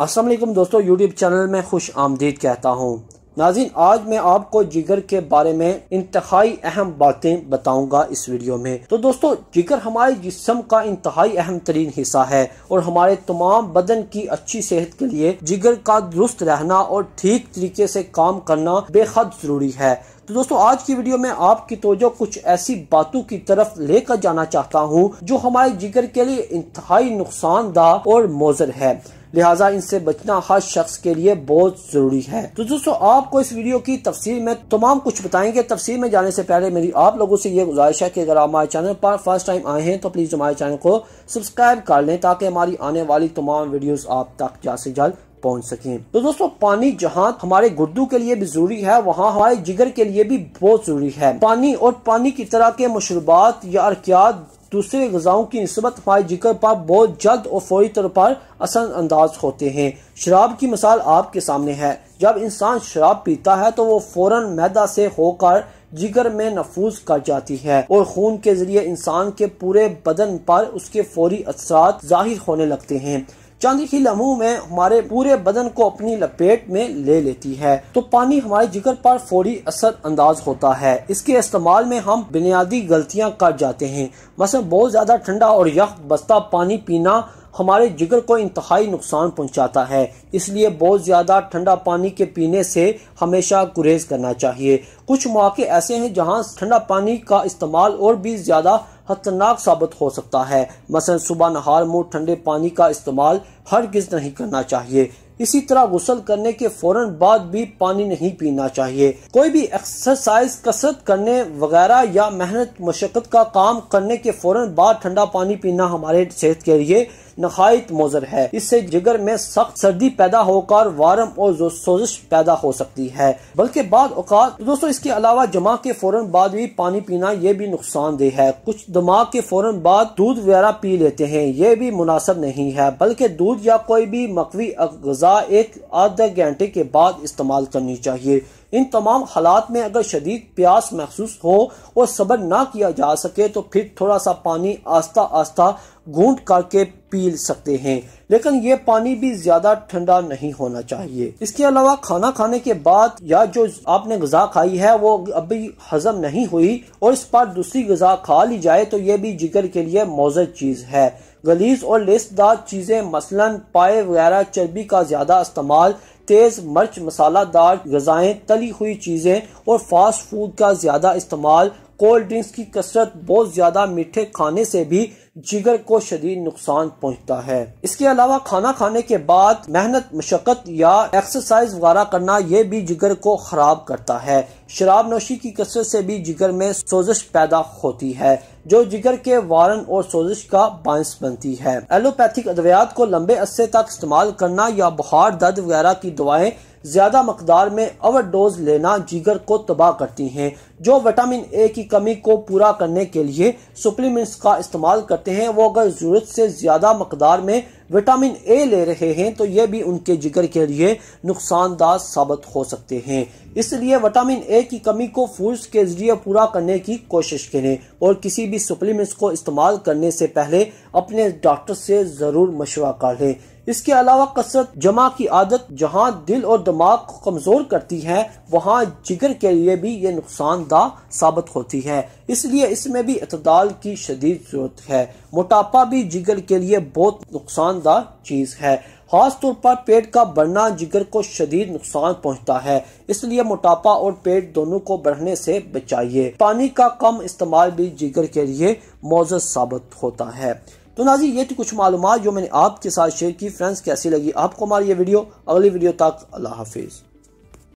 असलम दोस्तों YouTube channel में खुश आमदीद कहता हूँ नाजिन आज मैं आपको जिगर के बारे में इंतहाई अहम बातें बताऊंगा इस वीडियो में तो दोस्तों जिगर हमारे जिसम का इंतहाई अहम तरीन हिस्सा है और हमारे तमाम बदन की अच्छी सेहत के लिए जिगर का दुरुस्त रहना और ठीक तरीके से काम करना बेहद ज़रूरी है तो दोस्तों आज की वीडियो में आपकी तोजो कुछ ऐसी बातों की तरफ लेकर जाना चाहता हूँ जो हमारे जिगर के लिए इंतहाई नुकसानदार और मोजर है लिहाजा इनसे बचना हर शख्स के लिए बहुत जरूरी है तो दोस्तों आपको इस वीडियो की तफसील में तमाम कुछ बताएंगे तफसील में जाने से पहले मेरी आप लोगों से ये गुजारिश है कि अगर आप हमारे चैनल पर फर्स्ट टाइम आए हैं तो प्लीज़ हमारे चैनल को सब्सक्राइब कर लें ताकि हमारी आने वाली तमाम वीडियो आप तक जल्द से जल्द पहुंच सके तो दोस्तों पानी जहां हमारे गुर्दू के लिए भी जरूरी है वहां हमारे जिगर के लिए भी बहुत जरूरी है पानी और पानी की तरह के मशरूबात या अर्कियात दूसरे गजाओं की नस्बत हमारे जिक्र पर बहुत जल्द और फौरी तौर पर असर अंदाज होते हैं शराब की मिसाल आपके सामने है जब इंसान शराब पीता है तो वो फौरन मैदा से होकर जिगर में नफूज कर जाती है और खून के जरिए इंसान के पूरे बदन पर उसके फौरी असर जाहिर होने लगते हैं चांदी की लम्हों में हमारे पूरे बदन को अपनी लपेट में ले लेती है तो पानी हमारे जिगर पर फौरी असर अंदाज होता है इसके इस्तेमाल में हम बुनियादी गलतियाँ कर जाते हैं मसलन बहुत ज्यादा ठंडा और यख बस्ता पानी पीना हमारे जिगर को इंतहाई नुकसान पहुंचाता है इसलिए बहुत ज़्यादा ठंडा पानी के पीने से हमेशा गुरेज करना चाहिए कुछ मौके ऐसे हैं जहां ठंडा पानी का इस्तेमाल और भी ज़्यादा खतरनाक साबित हो सकता है मसलन सुबह नहार मुंह ठंडे पानी का इस्तेमाल हर नहीं करना चाहिए इसी तरह गुसल करने के फौरन बाद भी पानी नहीं पीना चाहिए कोई भी एक्सरसाइज कसरत करने वगैरह या मेहनत मशक्क़त का काम करने के फौरन बाद ठंडा पानी पीना हमारे सेहत के लिए नहायत मोजर है इससे जिगर में सख्त सर्दी पैदा होकर वारम और सोजिश पैदा हो सकती है बल्कि बाद अवकात दोस्तों इसके अलावा जमा के फौरन बाद भी पानी पीना ये भी नुकसानदेह है कुछ दिमाग के फौरन बाद दूध वगैरह पी लेते हैं ये भी मुनासब नहीं है बल्कि दूध या कोई भी मकवी गजा गज़ा एक आधा घंटे के बाद इस्तेमाल करनी चाहिए इन तमाम हालात में अगर शदीद प्यास महसूस हो और सब्र ना किया जा सके तो फिर थोड़ा सा पानी आस्ता आस्ता घूट करके पी सकते हैं लेकिन ये पानी भी ज्यादा ठंडा नहीं होना चाहिए इसके अलावा खाना खाने के बाद या जो आपने गजा खाई है वो अभी हजम नहीं हुई और इस पर दूसरी गजा खा ली जाए तो ये भी जिगर के लिए मौजर चीज है गलीज और लेसदार चीजें मसलन पाए वगैरह चर्बी का ज्यादा इस्तेमाल तेज मर्च मसालादार गजाएं तली हुई चीजें और फास्ट फूड का ज्यादा इस्तेमाल कोल्ड ड्रिंक्स की कसरत बहुत ज़्यादा मीठे खाने से भी जिगर को शदीद नुकसान पहुंचता है इसके अलावा खाना खाने के बाद मेहनत मशक्क़त या एक्सरसाइज वगैरह करना यह भी जिगर को ख़राब करता है शराब नोशी की कसरत से भी जिगर में सोजिश पैदा होती है जो जिगर के वारन और सोजिश का बांस बनती है एलोपैथिक अद्वियात को लंबे अरसे तक इस्तेमाल करना या बुखार दर्द वगैरह की दवाएं ज़्यादा मकदार में ओवर डोज लेना जिगर को तबाह करती हैं जो विटामिन ए की कमी को पूरा करने के लिए सप्लीमेंट्स का इस्तेमाल करते हैं वो अगर ज़रूरत से ज़्यादा मकदार में विटामिन ए ले रहे हैं तो ये भी उनके जिगर के लिए नुकसानदार साबित हो सकते हैं इसलिए विटामिन ए की कमी को फूड्स के जरिए पूरा करने की कोशिश करें और किसी भी सप्लीमेंट्स को इस्तेमाल करने से पहले अपने डॉक्टर से ज़रूर मशवरा कर लें इसके अलावा कसरत जमा की आदत जहाँ दिल और दिमाग को कमजोर करती है वहाँ जिगर के लिए भी ये नुकसानदा साबित होती है इसलिए इसमें भी अतदाल की शदीद जरूरत है मोटापा भी जिगर के लिए बहुत नुकसानदा चीज़ है खास तौर पर पेट का बढ़ना जिगर को शदीद नुकसान पहुंचता है इसलिए मोटापा और पेट दोनों को बढ़ने से बचाइए पानी का कम इस्तेमाल भी जिगर के लिए मोजत साबित होता है तो नाजी ये थी कुछ मालूम जो मैंने आपके साथ शेयर की फ्रेंड्स कैसी लगी आपको हमारी ये वीडियो अगली वीडियो तक अल्लाह हाफिज़